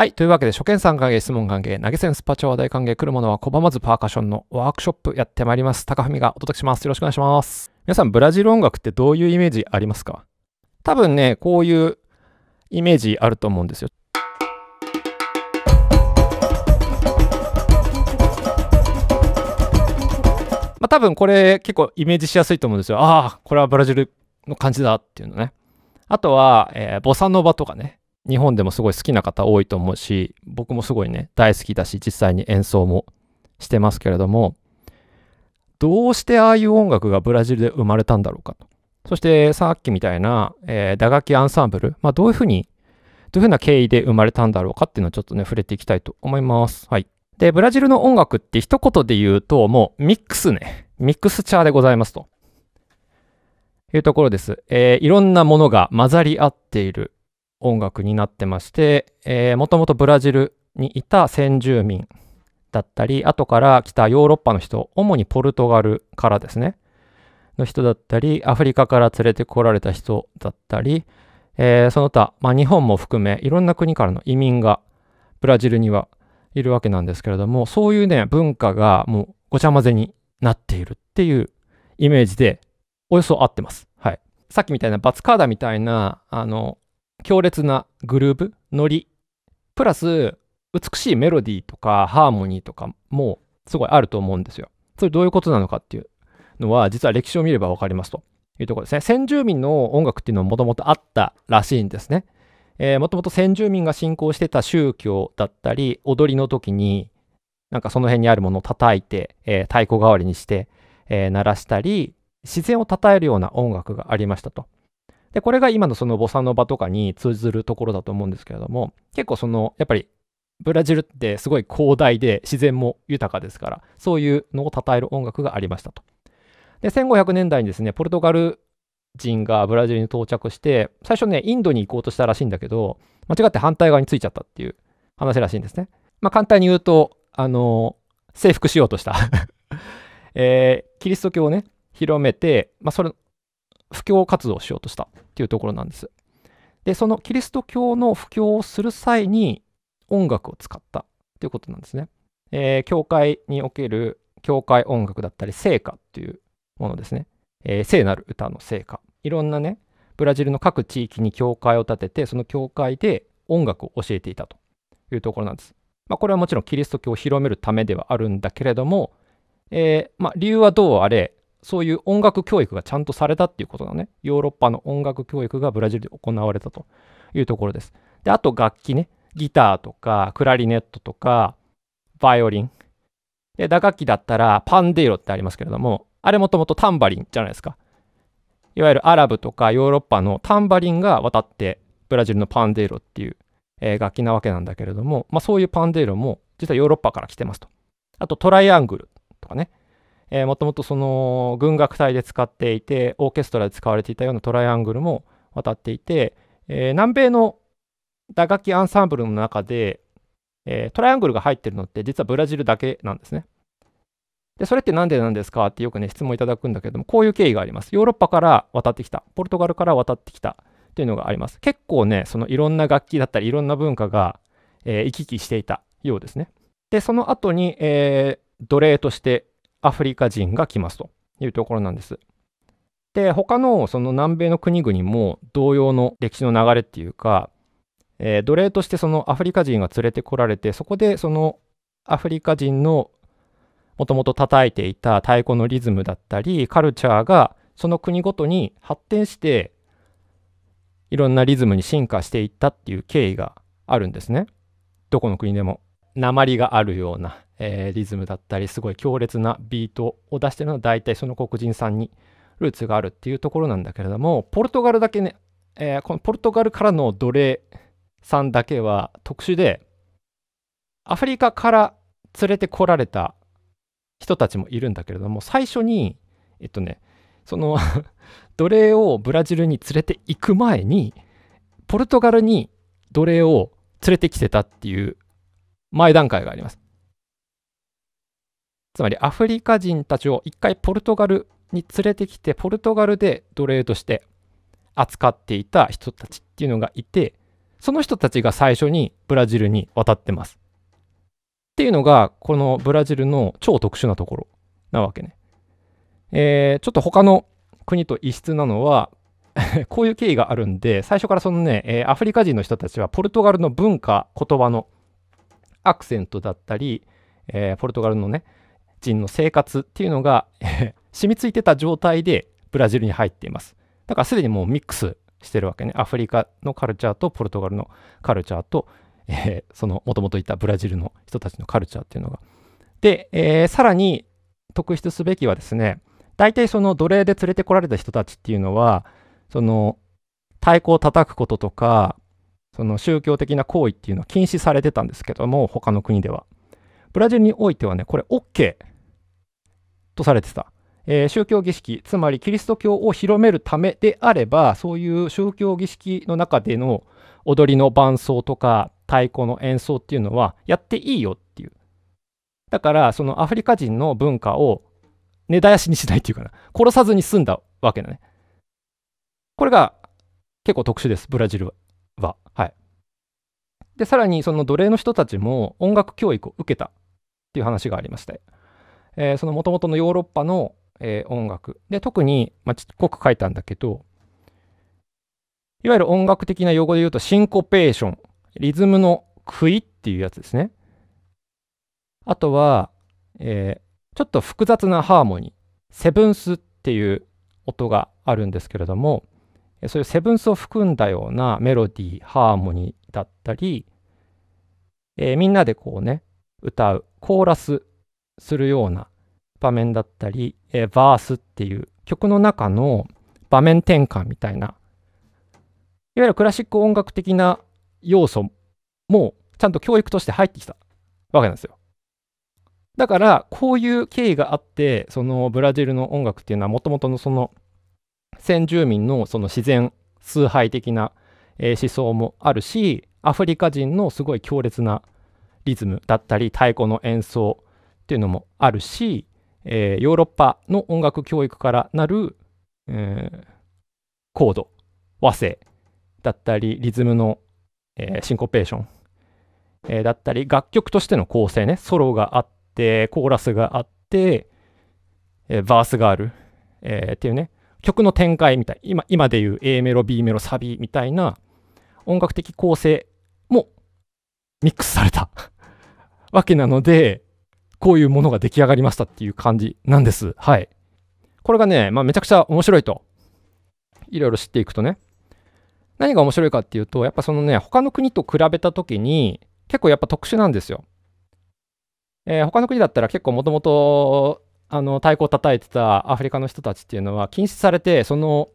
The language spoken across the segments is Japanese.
はい。というわけで、初見さん歓迎、質問歓迎、投げ銭スパチャ話題歓迎、来るものは拒まずパーカッションのワークショップやってまいります。高文がお届けします。よろしくお願いします。皆さん、ブラジル音楽ってどういうイメージありますか多分ね、こういうイメージあると思うんですよ。まあ多分これ結構イメージしやすいと思うんですよ。ああ、これはブラジルの感じだっていうのね。あとは、えー、ボサノバとかね。日本でもすごい好きな方多いと思うし僕もすごいね大好きだし実際に演奏もしてますけれどもどうしてああいう音楽がブラジルで生まれたんだろうかとそしてさっきみたいな、えー、打楽器アンサンブル、まあ、どういうふうにどういうふうな経緯で生まれたんだろうかっていうのをちょっとね触れていきたいと思います。はい、でブラジルの音楽って一言で言うともうミックスねミックスチャーでございますと。いうところです。えー、いろんなものが混ざり合っている音楽になってまして、えー、もともとブラジルにいた先住民だったり、後から来たヨーロッパの人、主にポルトガルからですね、の人だったり、アフリカから連れてこられた人だったり、えー、その他、まあ、日本も含め、いろんな国からの移民がブラジルにはいるわけなんですけれども、そういうね、文化がもうごちゃ混ぜになっているっていうイメージで、およそ合ってます。はい。さっきみたいなバツカーダみたいな、あの、強烈なグルーブノリプラス美しいメロディーとかハーモニーとかもすごいあると思うんですよ。それどういうことなのかっていうのは実は歴史を見れば分かりますというところですね。先住民の音楽っていうのはもともとあったらしいんですね。えもともと先住民が信仰してた宗教だったり踊りの時になんかその辺にあるものを叩いて、えー、太鼓代わりにして、えー、鳴らしたり自然を称えるような音楽がありましたと。で、これが今のそのボサノバとかに通ずるところだと思うんですけれども、結構その、やっぱりブラジルってすごい広大で自然も豊かですから、そういうのを称える音楽がありましたと。で、1500年代にですね、ポルトガル人がブラジルに到着して、最初ね、インドに行こうとしたらしいんだけど、間違って反対側についちゃったっていう話らしいんですね。まあ簡単に言うと、あの、征服しようとした えー、キリスト教をね、広めて、まあそれ、布教活動をしようとしたっていうところなんです。で、そのキリスト教の布教をする際に音楽を使ったということなんですね。えー、教会における教会音楽だったり聖歌っていうものですね。えー、聖なる歌の聖歌。いろんなね、ブラジルの各地域に教会を建てて、その教会で音楽を教えていたというところなんです。まあ、これはもちろんキリスト教を広めるためではあるんだけれども、えーまあ、理由はどうあれ、そういう音楽教育がちゃんとされたっていうことだね。ヨーロッパの音楽教育がブラジルで行われたというところです。で、あと楽器ね。ギターとか、クラリネットとか、バイオリン。で、打楽器だったら、パンデイロってありますけれども、あれもともとタンバリンじゃないですか。いわゆるアラブとかヨーロッパのタンバリンが渡って、ブラジルのパンデイロっていう、えー、楽器なわけなんだけれども、まあそういうパンデイロも、実はヨーロッパから来てますと。あとトライアングルとかね。えー、もともとその軍楽隊で使っていてオーケストラで使われていたようなトライアングルも渡っていて、えー、南米の打楽器アンサンブルの中で、えー、トライアングルが入ってるのって実はブラジルだけなんですね。でそれって何でなんですかってよくね質問いただくんだけどもこういう経緯があります。ヨーロッパから渡ってきたポルトガルから渡ってきたっていうのがあります。結構ねそのいろんな楽器だったりいろんな文化が、えー、行き来していたようですね。でその後に、えー、奴隷としてアフリカ人が来ますというところなんです。で他のその南米の国々も同様の歴史の流れっていうか、えー、奴隷としてそのアフリカ人が連れてこられてそこでそのアフリカ人のもともと叩いていた太鼓のリズムだったりカルチャーがその国ごとに発展していろんなリズムに進化していったっていう経緯があるんですね。どこの国でも。鉛があるようなえー、リズムだったりすごい強烈なビートを出してるのは大体その黒人さんにルーツがあるっていうところなんだけれどもポルトガルだけね、えー、このポルトガルからの奴隷さんだけは特殊でアフリカから連れてこられた人たちもいるんだけれども最初にえっとねその 奴隷をブラジルに連れて行く前にポルトガルに奴隷を連れてきてたっていう前段階があります。つまりアフリカ人たちを一回ポルトガルに連れてきてポルトガルで奴隷として扱っていた人たちっていうのがいてその人たちが最初にブラジルに渡ってます。っていうのがこのブラジルの超特殊なところなわけね。えー、ちょっと他の国と異質なのは こういう経緯があるんで最初からそのね、えー、アフリカ人の人たちはポルトガルの文化言葉のアクセントだったり、えー、ポルトガルのね、人の生活っていうのが 染みついてた状態でブラジルに入っています。だからすでにもうミックスしてるわけね。アフリカのカルチャーとポルトガルのカルチャーと、えー、そのもともといたブラジルの人たちのカルチャーっていうのが。で、えー、さらに特筆すべきはですね、大体その奴隷で連れてこられた人たちっていうのは、その太鼓を叩くこととか、その宗教的な行為っていうのは禁止されてたんですけども、他の国では。ブラジルにおいてはね、これ OK とされてた。えー、宗教儀式、つまりキリスト教を広めるためであれば、そういう宗教儀式の中での踊りの伴奏とか太鼓の演奏っていうのはやっていいよっていう。だから、そのアフリカ人の文化を根絶やしにしないっていうかな、殺さずに済んだわけだね。これが結構特殊です、ブラジルは。はい。で、さらにその奴隷の人たちも音楽教育を受けたっていう話がありました。えー、そのもともとのヨーロッパの、えー、音楽で特に、まあ、ちっこく書いたんだけどいわゆる音楽的な用語で言うとシンコペーションリズムの食いっていうやつですねあとは、えー、ちょっと複雑なハーモニーセブンスっていう音があるんですけれどもそういうセブンスを含んだようなメロディーハーモニーだったり、えー、みんなでこうね歌うコーラスするような場面だったり、えー、バースっていう曲の中の場面転換みたいな、いわゆるクラシック音楽的な要素もちゃんと教育として入ってきたわけなんですよ。だから、こういう経緯があって、そのブラジルの音楽っていうのは、もともとのその先住民のその自然崇拝的な、え思想もあるし、アフリカ人のすごい強烈なリズムだったり、太鼓の演奏、っていうのもあるし、えー、ヨーロッパの音楽教育からなる、えー、コード和声だったりリズムの、えー、シンコペーション、えだったり楽曲としての構成ねソロがあってコーラスがあって、えバースがある、えっていうね曲の展開みたい今今でいう A メロ B メロサビみたいな音楽的構成もミックスされた わけなのでこういうものが出来上がりましたっていう感じなんです。はい。これがね、まあ、めちゃくちゃ面白いと。いろいろ知っていくとね。何が面白いかっていうと、やっぱそのね、他の国と比べた時に、結構やっぱ特殊なんですよ。えー、他の国だったら結構もともと、あの、太鼓を叩いてたアフリカの人たちっていうのは禁止されて、その、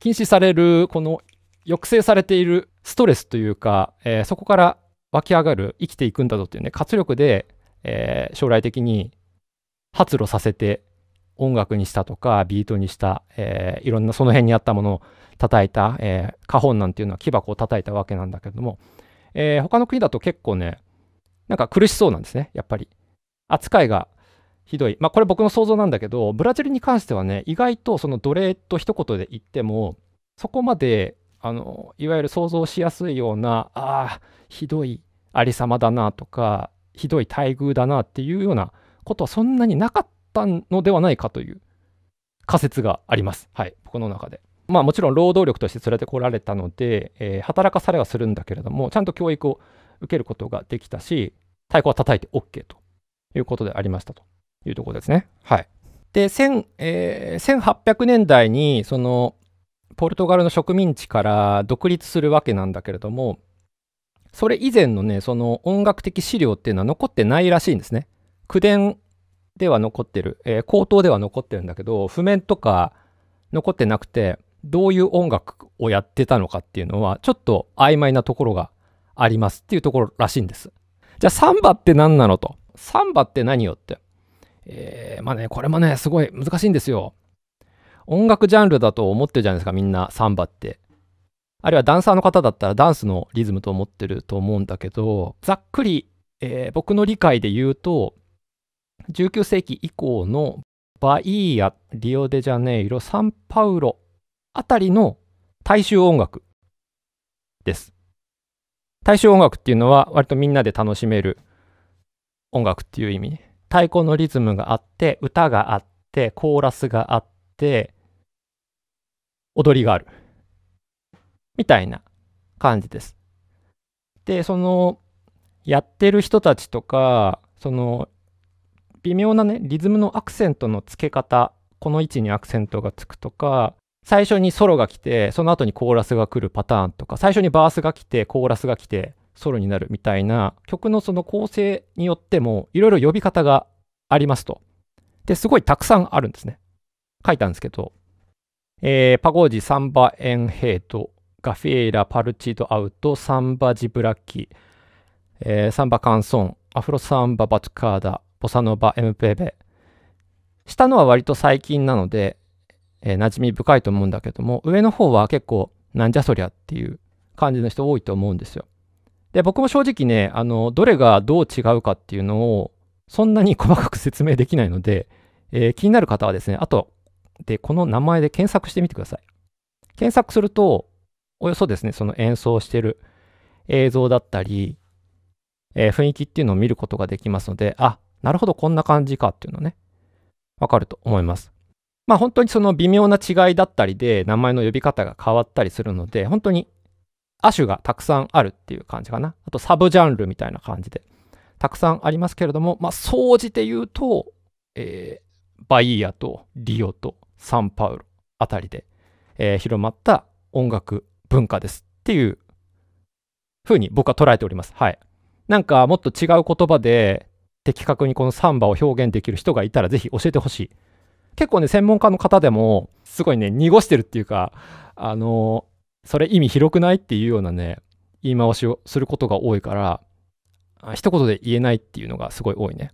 禁止される、この、抑制されているストレスというか、えー、そこから湧き上がる、生きていくんだぞっていうね、活力でえー、将来的に発露させて音楽にしたとかビートにした、えー、いろんなその辺にあったものを叩いた、えー、花本なんていうのは木箱を叩いたわけなんだけれども、えー、他の国だと結構ねなんか苦しそうなんですねやっぱり扱いがひどいまあこれ僕の想像なんだけどブラジルに関してはね意外とその奴隷と一言で言ってもそこまであのいわゆる想像しやすいようなあひどいありさまだなとかひどい待遇だなっていうようなことはそんなになかったのではないかという仮説があります。はい、僕の中で。まあもちろん労働力として連れてこられたので、えー、働かされはするんだけれども、ちゃんと教育を受けることができたし、太鼓は叩いて OK ということでありましたというところですね。はい。で、えー、1800年代に、その、ポルトガルの植民地から独立するわけなんだけれども、それ以前のね、その音楽的資料っていうのは残ってないらしいんですね。口伝では残ってる、えー、口頭では残ってるんだけど、譜面とか残ってなくて、どういう音楽をやってたのかっていうのは、ちょっと曖昧なところがありますっていうところらしいんです。じゃあ、サンバって何なのと。サンバって何よって。えー、まあね、これもね、すごい難しいんですよ。音楽ジャンルだと思ってるじゃないですか、みんな、サンバって。あるいはダンサーの方だったらダンスのリズムと思ってると思うんだけど、ざっくり、えー、僕の理解で言うと、19世紀以降のバイーア、リオデジャネイロ、サンパウロあたりの大衆音楽です。大衆音楽っていうのは割とみんなで楽しめる音楽っていう意味、ね、太鼓のリズムがあって、歌があって、コーラスがあって、踊りがある。みたいな感じです。で、その、やってる人たちとか、その、微妙なね、リズムのアクセントの付け方、この位置にアクセントがつくとか、最初にソロが来て、その後にコーラスが来るパターンとか、最初にバースが来て、コーラスが来て、ソロになるみたいな曲のその構成によってもいろいろ呼び方がありますと。で、すごいたくさんあるんですね。書いたんですけど、えー、パゴージサンバエンヘイトガフィエイラ、パルチード・アウト、サンバ・ジブラッキ、えー、サンバ・カンソン、アフロサンバ・バチカーダ、ボサノバ・エムペベ。下のは割と最近なので、えー、馴染み深いと思うんだけども、上の方は結構なんじゃそりゃっていう感じの人多いと思うんですよ。で、僕も正直ね、あの、どれがどう違うかっていうのをそんなに細かく説明できないので、えー、気になる方はですね、あとでこの名前で検索してみてください。検索すると、およそですね、その演奏してる映像だったり、えー、雰囲気っていうのを見ることができますので、あ、なるほど、こんな感じかっていうのね、わかると思います。まあ本当にその微妙な違いだったりで、名前の呼び方が変わったりするので、本当に亜種がたくさんあるっていう感じかな。あとサブジャンルみたいな感じで、たくさんありますけれども、まあ総じて言うと、えー、バイーとリオとサンパウロあたりで、えー、広まった音楽文化ですっていうふうに僕は捉えております。はい。なんかもっと違う言葉で的確にこのサンバを表現できる人がいたらぜひ教えてほしい。結構ね、専門家の方でもすごいね、濁してるっていうか、あの、それ意味広くないっていうようなね、言い回しをすることが多いから、一言で言えないっていうのがすごい多いね。